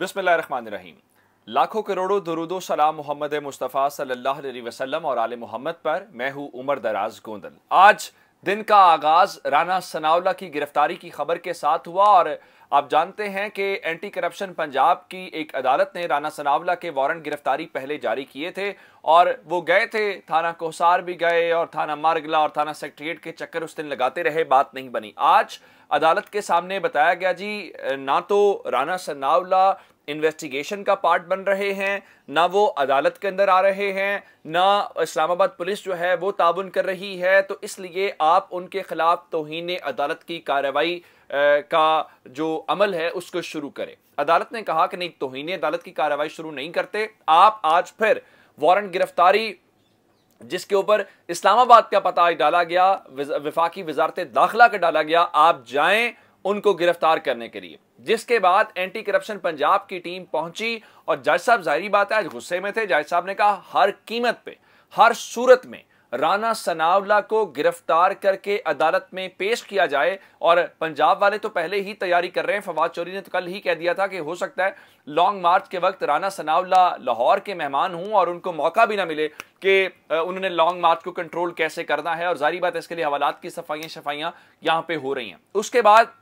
रहीम लाखों करोड़ों दरुदो सलाम मोहम्मद मुस्तफ़ा सल्लल्लाहु अलैहि वसल्लम और आल मोहम्मद पर मैं हूँ उमर दराज गोंदल आज दिन का आगाज राना सनावला की गिरफ्तारी की खबर के साथ हुआ और आप जानते हैं कि एंटी करप्शन पंजाब की एक अदालत ने राना सनावला के वारंट गिरफ्तारी पहले जारी किए थे और वो गए थे थाना कोसार भी गए और थाना मार्गला और थाना सेक्रेटरीट के चक्कर उस दिन लगाते रहे बात नहीं बनी आज अदालत के सामने बताया गया जी ना तो राना सनावला इन्वेस्टिगेशन का पार्ट बन रहे हैं ना वो अदालत के अंदर आ रहे हैं ना इस्लामाबाद पुलिस जो है वो ताबन कर रही है तो इसलिए आप उनके ख़िलाफ़ तोहन अदालत की कार्रवाई का जो अमल है उसको शुरू करें अदालत ने कहा कि नहीं तोहन अदालत की कार्रवाई शुरू नहीं करते आप आज फिर वारंट गिरफ्तारी जिसके ऊपर इस्लामाबाद का पता डाला गया विफाकी वजारत दाखिला का डाला गया आप जाए उनको गिरफ्तार करने के लिए जिसके बाद एंटी करप्शन पंजाब की टीम पहुंची और जज साहब जाहरी बात है आज गुस्से में थे जज साहब ने कहा हर कीमत पे हर सूरत में राणा सनावला को गिरफ्तार करके अदालत में पेश किया जाए और पंजाब वाले तो पहले ही तैयारी कर रहे हैं फवाद चौधरी ने तो कल ही कह दिया था कि हो सकता है लॉन्ग मार्च के वक्त राना सनावला लाहौर के मेहमान हूं और उनको मौका भी ना मिले कि उन्होंने लॉन्ग मार्च को कंट्रोल कैसे करना है और जारी बात इसके लिए हवालात की सफाइयाँ शफाइयाँ यहाँ पर हो रही हैं उसके बाद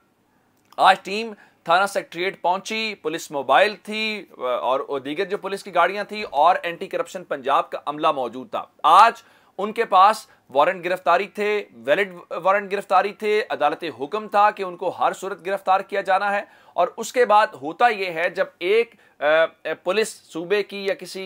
आज टीम थाना सेक्ट्रिएट पहुंची पुलिस मोबाइल थी और दीगर जो पुलिस की गाड़ियां थी और एंटी करप्शन पंजाब का अमला मौजूद था आज उनके पास वारंट गिरफ्तारी थे वैलिड वारंट गिरफ्तारी थे अदालत हुक्म था कि उनको हर सूरत गिरफ्तार किया जाना है और उसके बाद होता यह है जब एक पुलिस सूबे की या किसी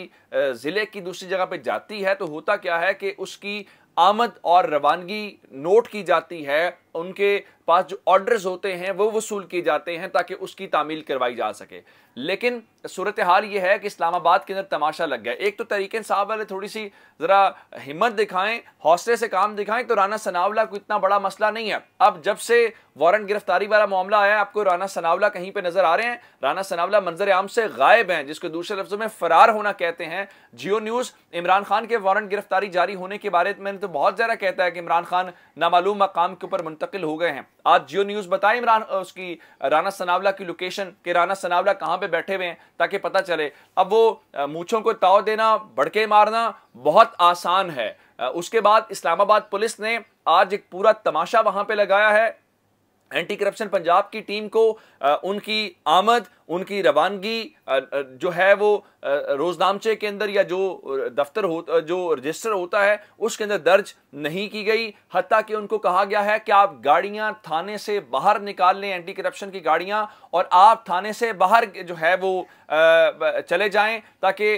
ज़िले की दूसरी जगह पर जाती है तो होता क्या है कि उसकी आमद और रवानगी नोट की जाती है उनके पास जो ऑर्डर्स होते हैं वो वसूल किए जाते हैं ताकि उसकी तामील करवाई जा सके लेकिन सूरत हाल ये है कि इस्लामाबाद के अंदर तमाशा लग गया एक तो तरीके साहब वाले थोड़ी सी ज़रा हिम्मत दिखाएं हौसले से काम दिखाएं तो राना सनावला को इतना बड़ा मसला नहीं है अब जब से वारंट गिरफ्तारी वाला मामला आया आपको राना सनावला कहीं पर नज़र आ रहे हैं राना सनावला मंजर आम से गायब हैं जिसको दूसरे लफ्ज़ों में फ़रार होना कहते हैं जियो न्यूज़ इमरान खान के वारंट गिरफ्तारी जारी होने के बारे में तो बहुत ज़्यादा कहता है कि इमरान खान नामालूम मकाम के ऊपर मुंत मुंतकिल हो गए हैं आज जियो न्यूज़ बताए इमरान उसकी राना सनावला की लोकेशन के राना सनावला कहाँ पे बैठे हुए हैं ताकि पता चले अब वो मूछों को ताव देना बड़के मारना बहुत आसान है उसके बाद इस्लामाबाद पुलिस ने आज एक पूरा तमाशा वहां पर लगाया है एंटी करप्शन पंजाब की टीम को उनकी आमद उनकी रवानगी जो है वो रोज़नामचे के अंदर या जो दफ्तर हो जो रजिस्टर होता है उसके अंदर दर्ज नहीं की गई हती कि उनको कहा गया है कि आप गाड़ियां थाने से बाहर निकाल लें एंटी करप्शन की गाड़ियां और आप थाने से बाहर जो है वो चले जाएं ताकि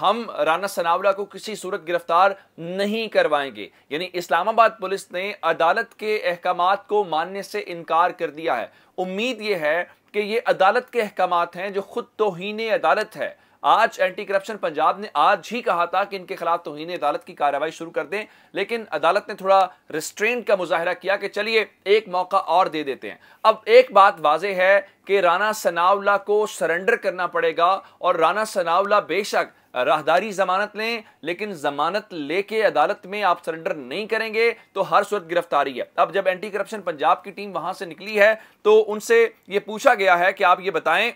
हम राना सनावला को किसी सूरत गिरफ्तार नहीं करवाएंगे यानी इस्लामाबाद पुलिस ने अदालत के अहकाम को मानने से इनकार कर दिया है उम्मीद ये है कि ये अदालत के अहकाम हैं जो खुद तोहन अदालत है आज एंटी करप्शन पंजाब ने आज ही कहा था कि इनके खिलाफ तोहन अदालत की कार्रवाई शुरू कर दें लेकिन अदालत ने थोड़ा रिस्ट्रेंट का मुजाहरा किया कि चलिए एक मौका और दे देते हैं अब एक बात वाजह है कि राना सनावला को सरेंडर करना पड़ेगा और राना सनावला बेशक राहदारी जमानत लें लेकिन जमानत लेके अदालत में आप सरेंडर नहीं करेंगे तो हर सूरत गिरफ्तारी है अब जब एंटी करप्शन पंजाब की टीम वहां से निकली है तो उनसे ये पूछा गया है कि आप ये बताएं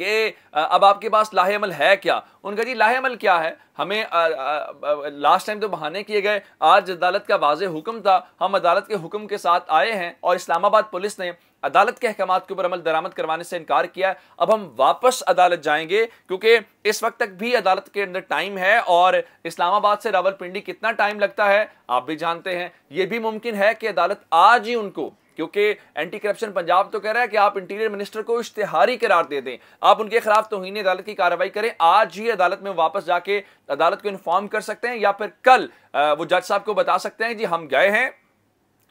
कि अब आपके पास लाहे अमल है क्या उनका जी लाहे अमल क्या है हमें आ, आ, आ, लास्ट टाइम तो बहाने किए गए आज अदालत का वाज हुक्म था हम अदालत के हुक्म के साथ आए हैं और इस्लामाबाद पुलिस ने अदालत के अहकाम के ऊपर अमल दरामद करवाने से इनकार किया अब हम वापस अदालत जाएंगे क्योंकि इस वक्त तक भी अदालत के अंदर टाइम है और इस्लामाबाद से रावलपिंडी कितना टाइम लगता है आप भी जानते हैं यह भी मुमकिन है कि अदालत आज ही उनको क्योंकि एंटी करप्शन पंजाब तो कह रहा है कि आप इंटीरियर मिनिस्टर को इश्तेहारी करार दे दें आप उनके खिलाफ तोहनी अदालत की कार्रवाई करें आज ही अदालत में वापस जाके अदालत को इन्फॉर्म कर सकते हैं या फिर कल वो जज साहब को बता सकते हैं जी हम गए हैं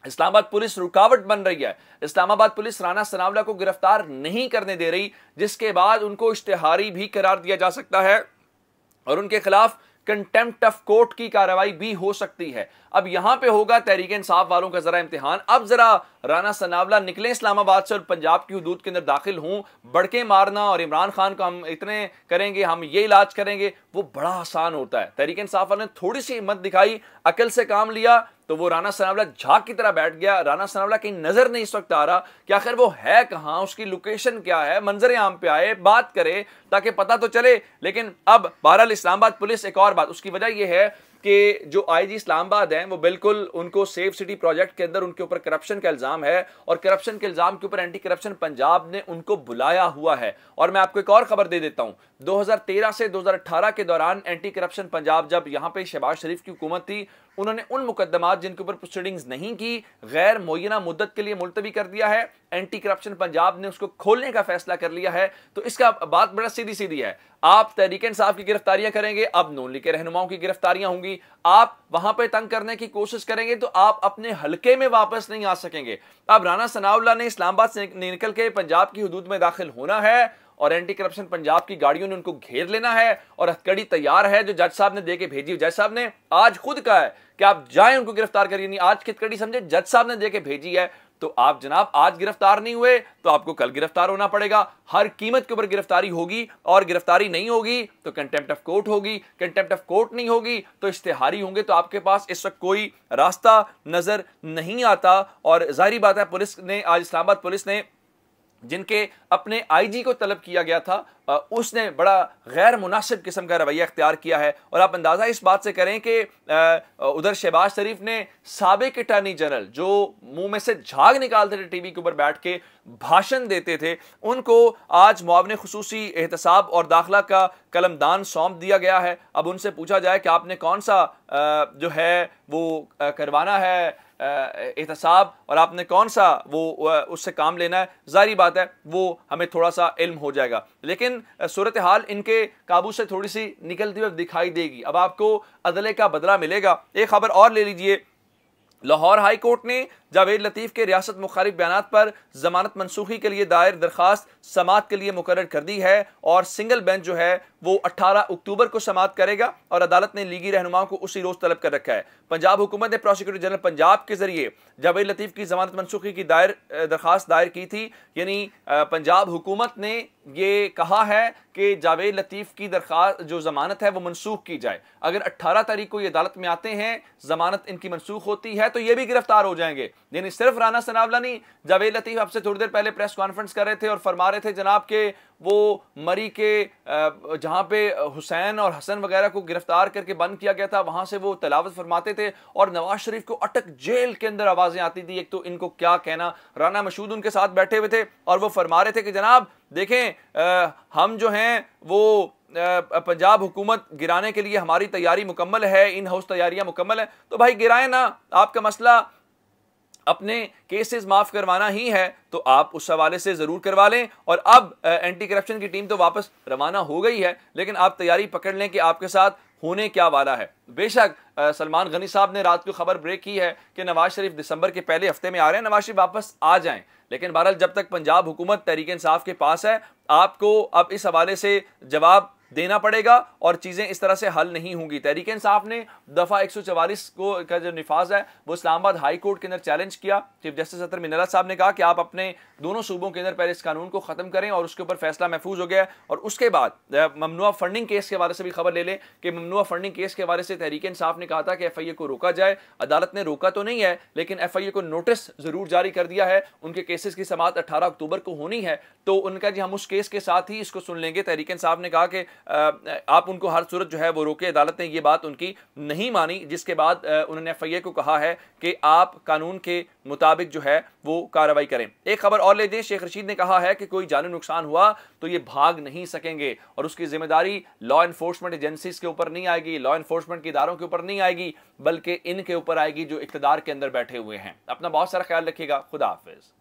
इस्लामाबाद पुलिस रुकावट बन रही है इस्लामाबाद पुलिस राना सनावला को गिरफ्तार नहीं करने दे रही जिसके बाद उनको इश्तेहारी भी करार दिया जा सकता है और उनके खिलाफ कंटेम्प्ट ऑफ कोर्ट की कार्रवाई भी हो सकती है अब यहां पे होगा तहरीक इंसाफ वालों का जरा इम्तिहान अब जरा राना सनावला निकले इस्लामाबाद से और पंजाब की हदूद के अंदर दाखिल हूं बड़के मारना और इमरान खान को हम इतने करेंगे हम ये इलाज करेंगे वो बड़ा आसान होता है तहरीक इंसाफ वालों ने थोड़ी सी हिम्मत दिखाई अकल से काम लिया तो वो राना सनावला झाक की तरह बैठ गया राना सनावला कहीं नजर नहीं इस वक्त आ रहा कि आखिर वो है कहां उसकी लोकेशन क्या है मंजर आम पे आए बात करे ताकि पता तो चले लेकिन अब बहरहाल इस्लामाबाद पुलिस एक और बात उसकी वजह यह है कि जो आईजी इस्लामाबाद हैं वो बिल्कुल उनको सेफ सिटी प्रोजेक्ट के अंदर उनके ऊपर करप्शन का इल्ज़ाम है और करप्शन के इल्ज़ाम के ऊपर एंटी करप्शन पंजाब ने उनको बुलाया हुआ है और मैं आपको एक और खबर दे देता हूं 2013 से 2018 के दौरान एंटी करप्शन पंजाब जब यहाँ पे शहबाज शरीफ की हुकूमत थी उन्होंने उन मुकदमा जिनके ऊपर प्रोसीडिंग नहीं की गैर मुना मुद्दत के लिए मुलतवी कर दिया है एंटी करप्शन पंजाब ने उसको खोलने का फैसला कर लिया है तो इसका बात बड़ा सीधी सीधी है आप तहरीक इंसाफ की गिरफ्तारियां करेंगे अब नून लीग के रहनुमाओं की गिरफ्तारियां होंगी आप वहां पर तंग करने की कोशिश करेंगे तो आप अपने हल्के में वापस नहीं आ सकेंगे अब राना सनाउल्ला ने इस्लामाबाद से निकल के पंजाब की हदूद में दाखिल होना है और एंटी करप्शन पंजाब की गाड़ियों ने उनको घेर लेना है और हथकड़ी तैयार है जो जज साहब ने देके भेजी जज साहब ने आज खुद कहा है कि आप जाएं उनको गिरफ्तार करिए नहीं आज हथकड़ी समझे जज साहब ने देके भेजी है तो आप जनाब आज गिरफ्तार नहीं हुए तो आपको कल गिरफ्तार होना पड़ेगा हर कीमत के ऊपर गिरफ्तारी होगी और गिरफ्तारी नहीं होगी तो कंटेम्प्ट ऑफ कोर्ट होगी कंटेम्प्ट ऑफ कोर्ट नहीं होगी तो इश्तेहारी होंगे तो आपके पास इस वक्त कोई रास्ता नजर नहीं आता और जाहिर बात है पुलिस ने आज इस्लामाबाद पुलिस ने जिनके अपने आईजी को तलब किया गया था उसने बड़ा गैर मुनासिब किस्म का रवैया अख्तियार किया है और आप अंदाज़ा इस बात से करें कि उधर शहबाज शरीफ ने सबक अटर्नी जनरल जो मुंह में से झाग निकालते थे टीवी के ऊपर बैठ के भाषण देते थे उनको आज मुआवन खसूसी एहतसाब और दाखिला का कलमदान सौंप दिया गया है अब उनसे पूछा जाए कि आपने कौन सा जो है वो करवाना है एहतसाब और आपने कौन सा वो उससे काम लेना है जारी बात है वो हमें थोड़ा सा इल्म हो जाएगा लेकिन सूरत हाल इनके काबू से थोड़ी सी निकलती हुई दिखाई देगी अब आपको अदले का बदला मिलेगा एक खबर और ले लीजिए लाहौर हाई कोर्ट ने जावेद लतीफ़ के रियासत मुखारिफ बयान पर जमानत मनसूखी के लिए दायर दरख्वास्त समात के लिए मुकर कर दी है और सिंगल बेंच जो है वो अट्ठारह अक्टूबर को समात करेगा और अदालत ने लीगी रहनुमाओं को उसी रोज़ तलब कर रखा है पंजाब हुकूमत ने प्रोसिक्यूटर जनरल पंजाब के जरिए जावेद लतीफ़ की जमानत मनसूखी की दायर दरख्वास्त दायर की थी यानी पंजाब हुकूमत ने ये कहा है कि जावेद लतीफ़ की दरख्वा जो ज़मानत है वो मनसूख की जाए अगर 18 तारीख को ये अदालत में आते हैं ज़मानत इनकी मनसूख होती है तो ये भी गिरफ्तार हो जाएंगे यानी सिर्फ राना सनावला नहीं जावेद लतीफ़ आपसे थोड़ी देर पहले प्रेस कॉन्फ्रेंस कर रहे थे और फरमा रहे थे जनाब के वो मरी के जहाँ पे हुसैन और हसन वगैरह को गिरफ्तार करके बंद किया गया था वहाँ से वो तलावत फरमाते थे और नवाज शरीफ को अटक जेल के अंदर आवाज़ें आती थी एक तो इनको क्या कहना राना मशहूद उनके साथ बैठे हुए थे और वो फरमा रहे थे कि जनाब देखें आ, हम जो हैं वो पंजाब हुकूमत गिराने के लिए हमारी तैयारी मुकम्मल है इन हाउस तैयारियां मुकम्मल है तो भाई गिराए ना आपका मसला अपने केसेस माफ करवाना ही है तो आप उस हवाले से ज़रूर करवा लें और अब एंटी करप्शन की टीम तो वापस रवाना हो गई है लेकिन आप तैयारी पकड़ लें कि आपके साथ होने क्या वाला है बेशक सलमान गनी साहब ने रात को खबर ब्रेक की है कि नवाज शरीफ दिसंबर के पहले हफ्ते में आ रहे हैं नवाज शरीफ वापस आ जाएं लेकिन बहरहाल जब तक पंजाब हुकूमत तहरीक इंसाफ के पास है आपको अब इस हवाले से जवाब देना पड़ेगा और चीज़ें इस तरह से हल नहीं होंगी तहरीक इंसाफ ने दफ़ा एक को का जो निफाज है वो इस्लामाबाद हाई कोर्ट के अंदर चैलेंज किया चीफ जस्टिस अतर मिनला साहब ने कहा कि आप अपने दोनों सूबों के अंदर पहले इस कानून को ख़त्म करें और उसके ऊपर फैसला महफूज हो गया और उसके बाद ममनुआ फंडिंग केस के बारे से भी खबर ले लें कि ममनुआ फंडिंग केस के बारे से तहरीक इंसाफ ने कहा था कि एफ आई ए को रोका जाए अदालत ने रोका तो नहीं है लेकिन एफ आई ए को नोटिस ज़रूर जारी कर दिया है उनके केसेस की समात अठारह अक्टूबर को होनी है तो उनका जी हम उस केस के साथ ही इसको सुन लेंगे तहरीक इंसाफ ने कहा कि आप उनको हर सूरत जो है वो रोके अदालत ने ये बात उनकी नहीं मानी जिसके बाद उन्होंने एफ को कहा है कि आप कानून के मुताबिक जो है वो कार्रवाई करें एक खबर और ले दें शेख रशीद ने कहा है कि कोई जानी नुकसान हुआ तो ये भाग नहीं सकेंगे और उसकी जिम्मेदारी लॉ इन्फोर्समेंट एजेंसीज के ऊपर नहीं आएगी लॉ इन्फोर्समेंट के इदारों के ऊपर नहीं आएगी बल्कि इनके ऊपर आएगी जो इकतदार के अंदर बैठे हुए हैं अपना बहुत सारा ख्याल रखिएगा खुदा हाफिज़